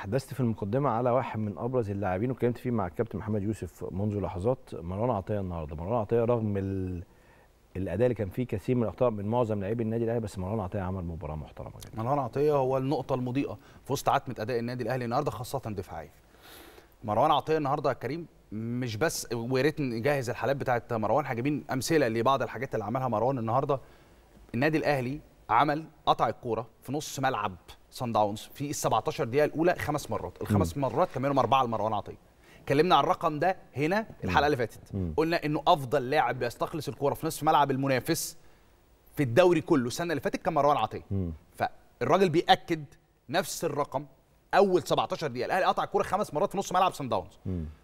تحدثت في المقدمه على واحد من ابرز اللاعبين وكلمت فيه مع الكابتن محمد يوسف منذ لحظات مروان عطيه النهارده مروان عطيه رغم ال... الاداء اللي كان فيه كثير من الاخطاء من معظم لاعبي النادي الاهلي بس مروان عطيه عمل مباراه محترمه جدا مروان عطيه هو النقطه المضيئه في وسط عتمه اداء النادي الاهلي النهارده خاصه دفاعيا مروان عطيه النهارده يا كريم مش بس ويا ريت نجهز الحالات بتاعه مروان حاجبين امثله لبعض الحاجات اللي عملها مروان النهارده النادي الاهلي عمل قطع الكوره في نص ملعب صن داونز في ال 17 دقيقه الاولى خمس مرات الخمس مم. مرات كملهم اربعه لمروان عطيه اتكلمنا على الرقم ده هنا الحلقه اللي فاتت قلنا انه افضل لاعب بيستخلص الكوره في نصف ملعب المنافس في الدوري كله السنه اللي فاتت كان مروان عطيه فالراجل بياكد نفس الرقم اول 17 دقيقه الاهلي قطع الكوره خمس مرات في نص ملعب سان داونز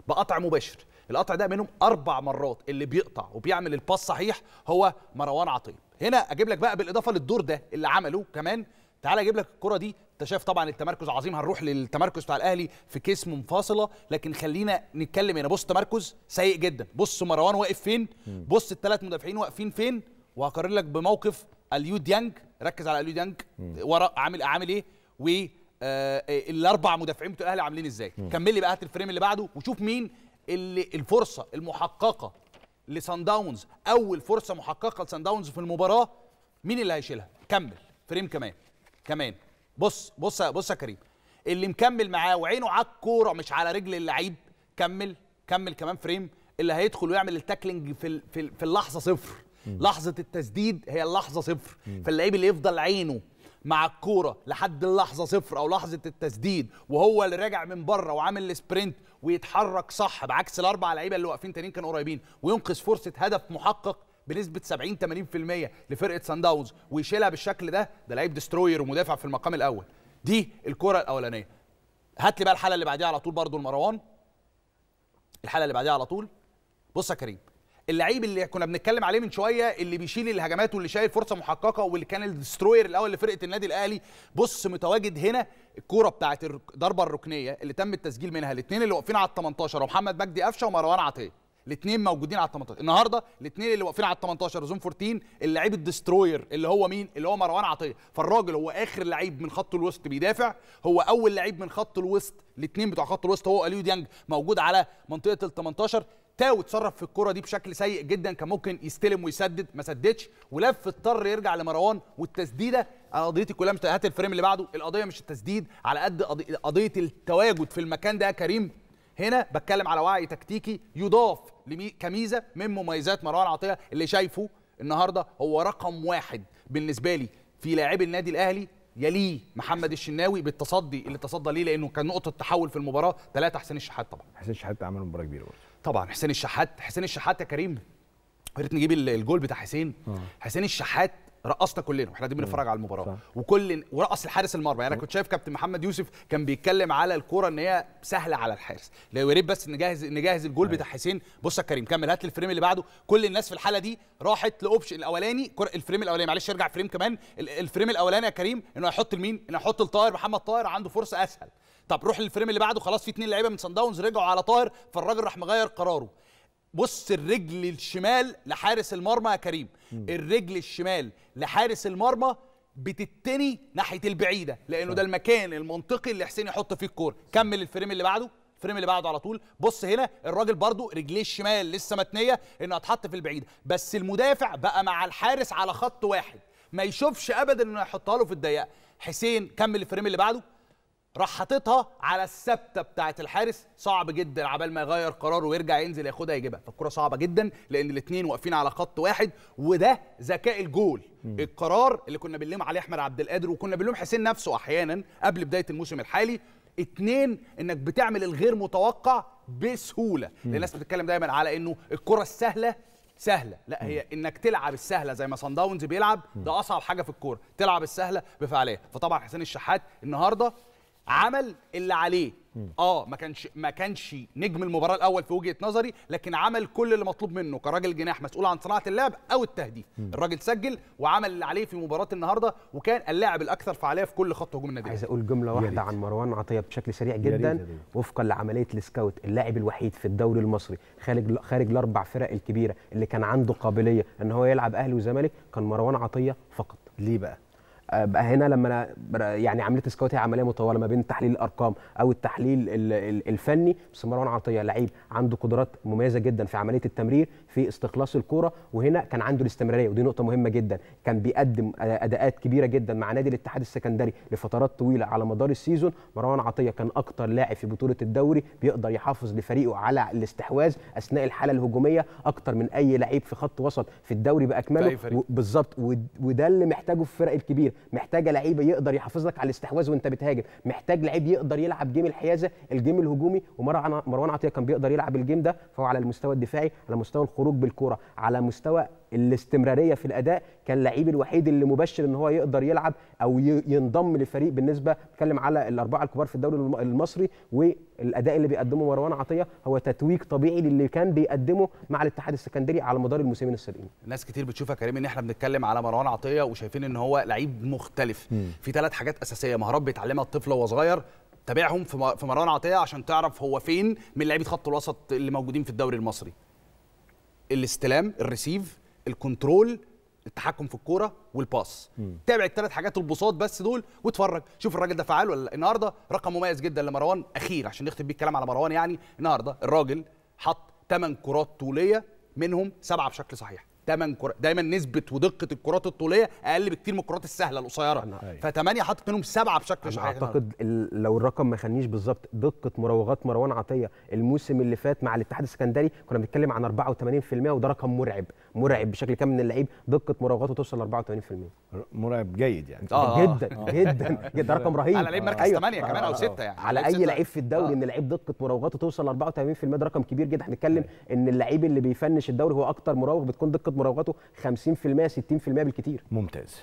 بقطع مباشر القطع ده منهم اربع مرات اللي بيقطع وبيعمل الباس صحيح هو مروان عطيه هنا اجيب لك بقى بالاضافه للدور ده اللي عمله كمان تعال اجيب لك الكره دي انت شايف طبعا التمركز عظيم هنروح للتمركز بتاع الاهلي في كيس منفصله لكن خلينا نتكلم هنا بص تمركز سيء جدا بص مروان واقف فين بص الثلاث مدافعين واقفين فين وهقارن لك بموقف اليو ديانج ركز على اليو ديانج ورا عامل عامل ايه و آه،, آه الاربع مدافعين بتوع الاهلي عاملين ازاي كمل لي بقى هات الفريم اللي بعده وشوف مين اللي الفرصه المحققه لسان داونز اول فرصه محققه لسان داونز في المباراه مين اللي هيشيلها كمل فريم كمان كمان بص بص بص يا كريم اللي مكمل معاه وعينه على الكوره مش على رجل اللعيب كمل كمل كمان فريم اللي هيدخل ويعمل التاكلنج في في, في اللحظه صفر م. لحظه التسديد هي اللحظه صفر فاللعيب اللي يفضل عينه مع الكوره لحد اللحظه صفر او لحظه التسديد وهو اللي راجع من بره وعامل السبرنت ويتحرك صح بعكس الاربع لعيبه اللي واقفين تانيين كانوا قريبين وينقذ فرصه هدف محقق بنسبه 70 80% لفرقه سان داونز ويشيلها بالشكل ده ده لعيب دستروير ومدافع في المقام الاول دي الكره الاولانيه هات لي بقى الحاله اللي بعديها على طول برضو المروان الحاله اللي بعديها على طول بص يا كريم اللعيب اللي كنا بنتكلم عليه من شويه اللي بيشيل الهجمات واللي شايل فرصه محققه واللي كان الدستروير الاول لفرقه النادي الاهلي بص متواجد هنا الكوره بتاعت الضربه الركنيه اللي تم التسجيل منها الاثنين اللي واقفين على ال 18 ومحمد مجدي قفشه ومروان عطيه الاثنين موجودين على ال 18 النهارده الاثنين اللي واقفين على ال 18 زون 14 اللعيب الدستروير اللي هو مين اللي هو مروان عطيه فالراجل هو اخر لعيب من خط الوسط بيدافع هو اول لعيب من خط الوسط الاثنين بتوع خط الوسط هو اليو ديانج موجود على منطقه ال 18 تاو اتصرف في الكره دي بشكل سيء جدا كان ممكن يستلم ويسدد ما سددش ولف اضطر يرجع لمروان والتسديده انا قضيتي كلها مش هات الفريم اللي بعده القضيه مش التسديد على قد قضيه التواجد في المكان ده يا كريم هنا بتكلم على وعي تكتيكي يضاف كميزه من مميزات مروان عطيه اللي شايفه النهارده هو رقم واحد بالنسبه لي في لاعبي النادي الاهلي يليه محمد الشناوي بالتصدي اللي تصدى ليه لانه كان نقطه تحول في المباراه ثلاثه حسين الشحات طبعا حسين الشحات عمل مباراه كبيره برضه طبعا حسين الشحات حسين الشحات يا كريم يا ريت نجيب الجول بتاع حسين آه. حسين الشحات رقصنا كلنا واحنا قاعدين بنتفرج على المباراه صح. وكل ورقص الحارس المرمى يعني انا كنت شايف كابتن محمد يوسف كان بيتكلم على الكوره ان هي سهله على الحارس لو يا ريت بس نجهز نجهز الجول أيوه. بتاع حسين بص يا كريم كمل هات الفريم اللي بعده كل الناس في الحاله دي راحت لاوبشن الاولاني الفريم الاولاني معلش ارجع فريم كمان الفريم الاولاني يا كريم انه هيحط لمين انه هيحط لطاهر محمد طاهر عنده فرصه اسهل طب روح للفريم اللي بعده خلاص في اثنين لعيبه من صن داونز رجعوا على طاهر فالراجل راح مغير قراره بص الرجل الشمال لحارس المرمى يا كريم الرجل الشمال لحارس المرمى بتتني ناحيه البعيده لانه ده المكان المنطقي اللي حسين يحط فيه الكوره كمل الفريم اللي بعده الفريم اللي بعده على طول بص هنا الراجل برده رجليه الشمال لسه متنيه انه هتحط في البعيده بس المدافع بقى مع الحارس على خط واحد ما يشوفش ابدا انه يحطها له في الضيقه حسين كمل الفريم اللي بعده راح حاططها على الثابته بتاعه الحارس صعب جدا عبال ما يغير قراره ويرجع ينزل ياخدها يجيبها فالكره صعبه جدا لان الاثنين واقفين على خط واحد وده ذكاء الجول مم. القرار اللي كنا بنلوم عليه احمد عبد القادر وكنا بنلوم حسين نفسه احيانا قبل بدايه الموسم الحالي اثنين انك بتعمل الغير متوقع بسهوله الناس بتتكلم دايما على انه الكره السهله سهله لا هي انك تلعب السهله زي ما صن داونز بيلعب ده اصعب حاجه في الكوره تلعب السهله بفعاليه فطبعا حسين الشحات النهارده عمل اللي عليه اه ما كانش ما كانش نجم المباراه الاول في وجهه نظري لكن عمل كل اللي مطلوب منه كراجل جناح مسؤول عن صناعه اللعب او التهديف الراجل سجل وعمل اللي عليه في مباراه النهارده وكان اللاعب الاكثر فعاليه في كل خط هجوم النادي عايز اقول جمله واحده عن مروان عطيه بشكل سريع جدا وفقا لعمليه السكاوت اللاعب الوحيد في الدوري المصري خارج خارج الاربع فرق الكبيره اللي كان عنده قابليه ان هو يلعب اهلي وزمالك كان مروان عطيه فقط ليه بقى بقى هنا لما انا يعني عمليه سكاوت هي عمليه مطوله ما بين تحليل الارقام او التحليل الفني بس مروان عطيه لعيب عنده قدرات مميزه جدا في عمليه التمرير في استخلاص الكوره وهنا كان عنده الاستمراريه ودي نقطه مهمه جدا كان بيقدم اداءات كبيره جدا مع نادي الاتحاد السكندري لفترات طويله على مدار السيزون مروان عطيه كان اكتر لاعب في بطوله الدوري بيقدر يحافظ لفريقه على الاستحواذ اثناء الحاله الهجوميه اكتر من اي لعيب في خط وسط في الدوري باكمله بالظبط وده اللي محتاجه في الفرق الكبيره محتاجه لعيب يقدر يحافظ لك على الاستحواذ وانت بتهاجم محتاج لعيب يقدر يلعب جيم الحيازه الجيم الهجومي ومروان عطيه كان بيقدر يلعب الجيم ده فهو على المستوى الدفاعي على مستوى الخروج بالكوره على مستوى الاستمراريه في الاداء كان اللعيب الوحيد اللي مبشر ان هو يقدر يلعب او ينضم لفريق بالنسبه بتكلم على الاربعه الكبار في الدوري المصري والاداء اللي بيقدمه مروان عطيه هو تتويج طبيعي للي كان بيقدمه مع الاتحاد السكندري على مدار الموسمين السابقين ناس كتير بتشوفها كريم ان احنا بنتكلم على مروان عطيه وشايفين ان هو لعيب مختلف م. في ثلاث حاجات اساسيه مهارات بيتعلمها الطفل وهو صغير تابعهم في مروان عطيه عشان تعرف هو فين من لعيبه خط الوسط اللي موجودين في الدوري المصري الاستلام الريسيف الكنترول التحكم في الكوره والباس تابع الثلاث حاجات البساط بس دول واتفرج شوف الراجل ده فعال ولا النهارده رقم مميز جدا لمروان اخير عشان نختم بيه الكلام على مروان يعني النهارده الراجل حط 8 كرات طوليه منهم سبعه بشكل صحيح 8 كرة دايما نسبه ودقه الكرات الطوليه اقل بكتير من الكرات السهله القصيره نعم. أيوة. ف8 حاطط منهم سبعه بشكل شحيح اعتقد لو الرقم ما خانيش بالظبط دقه مراوغات مروان عطيه الموسم اللي فات مع الاتحاد السكندري كنا بنتكلم عن 84% وده رقم مرعب مرعب بشكل كام من اللعيب دقه مراوغاته توصل ل 84% مرعب جيد يعني آه, آه. جدا جدا جدا رقم رهيب على لعيب مركز 8 أيوة. كمان او 6 آه. يعني على اي لعيب في الدوري آه. ان لعيب دقه مراوغاته توصل ل 84% ده رقم كبير جدا احنا بنتكلم أيوة. ان اللعيب اللي بيفنش الدوري هو اكتر مراوغ بتكون دقه مراوغته 50% 60% بالكتير ممتاز